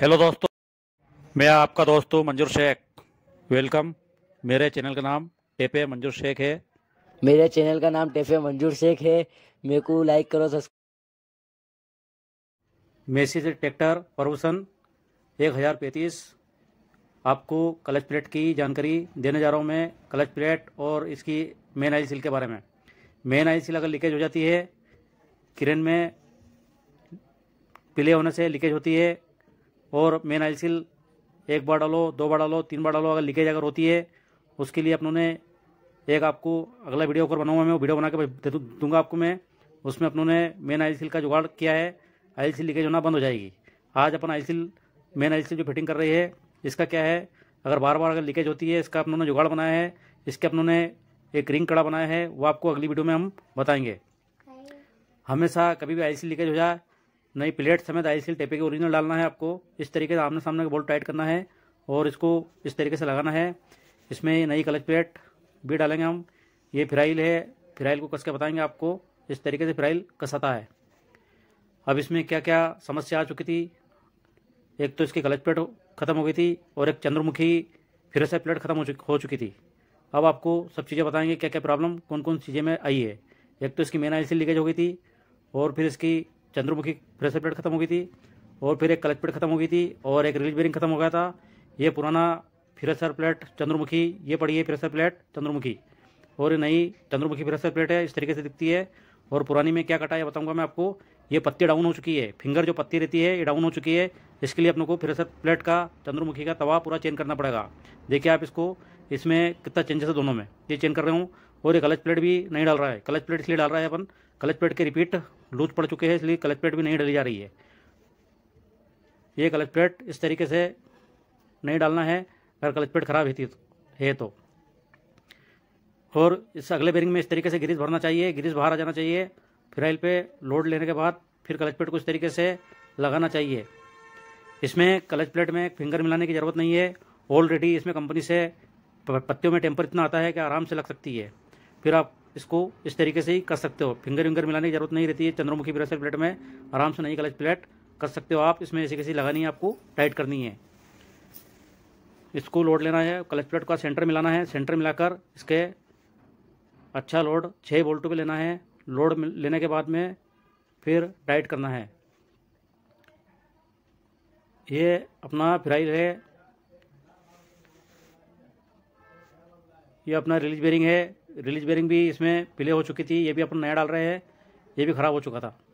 hello दोस्तों मैं आपका दोस्त हूँ मंजूर शेख वेलकम मेरे चैनल का नाम टेपे मंजूर शेख है मेरे चैनल का नाम टेपे मंजूर शेख है मेरे को लाइक करो सब्सक्राइब मेसी ट्रैक्टर परवसन एक हज़ार पैंतीस आपको क्लच प्लेट की जानकारी देने जा रहा हूँ मैं क्लच प्लेट और इसकी मेन आई सील के बारे में मेन आई सील अगर लीकेज हो जाती है किरण में पीले होने से लीकेज होती है और मेन सील एक बार डालो दो बार डालो तीन बार डालो अगर लीकेज अगर होती है उसके लिए अपनों ने एक आपको अगला वीडियो अगर बनाऊंगा मैं वो वीडियो बना के दे दूंगा आपको मैं उसमें अपनों ने मेन आई सील का जुगाड़ किया है आइल सील लीकेज होना बंद हो जाएगी आज अपन आइल सील मेन आई सील जो फिटिंग कर रही है इसका क्या है अगर बार बार अगर लीकेज होती है इसका अपनों ने जुगाड़ बनाया है इसके अपनों ने एक रिंग कड़ा बनाया है वो आपको अगली वीडियो में हम बताएंगे हमेशा कभी भी आई सी लीकेज हो जाए नई प्लेट समेत आई सील टेपे के ओरिजिनल डालना है आपको इस तरीके से आमने सामने का बोल्ट टाइट करना है और इसको इस तरीके से लगाना है इसमें नई कलच प्लेट भी डालेंगे हम ये फ्राइल है फ्राइल को कस के बताएंगे आपको इस तरीके से फ्राइल कसाता है अब इसमें क्या क्या समस्या आ चुकी थी एक तो इसकी कलच प्लेट ख़त्म हो गई थी और एक चंद्रमुखी फिर से प्लेट ख़त्म हो, हो चुकी थी अब आपको सब चीज़ें बताएंगे क्या क्या प्रॉब्लम कौन कौन चीज़ें में आई है एक तो इसकी मेन आई सी लीकेज हो गई थी और फिर इसकी चंद्रमुखी प्रेशर प्लेट खत्म हो गई थी और फिर एक क्लच प्लेट खत्म हो गई थी और एक रिलीज बेरिंग खत्म हो गया था ये पुराना फिरसर प्लेट चंद्रमुखी ये पड़ी है फिरसर प्लेट चंद्रमुखी और ये नई चंद्रमुखी फिरसर प्लेट है इस तरीके से दिखती है और पुरानी में क्या कटा है बताऊंगा मैं आपको ये पत्ती डाउन हो चुकी है फिंगर जो पत्ती रहती है ये डाउन हो चुकी है इसके लिए अपने को फिरसर प्लेट का चंद्रमुखी का तवा पूरा चेंज करना पड़ेगा देखिए आप इसको इसमें कितना चेंजेस है दोनों में ये चेंज कर रहे हूँ और ये क्लच प्लेट भी नहीं डाल रहा है क्लच प्लेट इसलिए डाल रहा है अपन क्लच प्लेट के रिपीट लूज पड़ चुके हैं इसलिए क्लच प्लेट भी नहीं डाली जा रही है ये क्लच प्लेट इस तरीके से नहीं डालना है अगर क्लच प्लेट खराब तो- है तो और इस अगले बेरिंग में इस तरीके से गिरीस भरना चाहिए गिरीस बाहर आ जाना चाहिए फिराइल पे लोड लेने के बाद फिर क्लच प्लेट को इस तरीके से लगाना चाहिए इसमें क्लच प्लेट में फिंगर मिलाने की ज़रूरत नहीं है ऑलरेडी इसमें कंपनी से पत्तियों में टेम्पर इतना आता है कि आराम से लग सकती है फिर आप इसको इस तरीके से ही कर सकते हो फिंगर विंगर मिलाने की जरूरत नहीं रहती है चंद्रमुखी ब्रेसलेट प्लेट में आराम से नई कलच प्लेट कर सकते हो आप इसमें ऐसी कैसी लगानी है आपको टाइट करनी है इसको लोड लेना है कलच प्लेट का सेंटर मिलाना है सेंटर मिलाकर इसके अच्छा लोड छः बोल्टों पे लेना है लोड लेने के बाद में फिर टाइट करना है ये अपना फ्राइल है ये अपना रिलीज बेरिंग है रिलीज बेरिंग भी इसमें प्ले हो चुकी थी ये भी अपन नया डाल रहे हैं ये भी ख़राब हो चुका था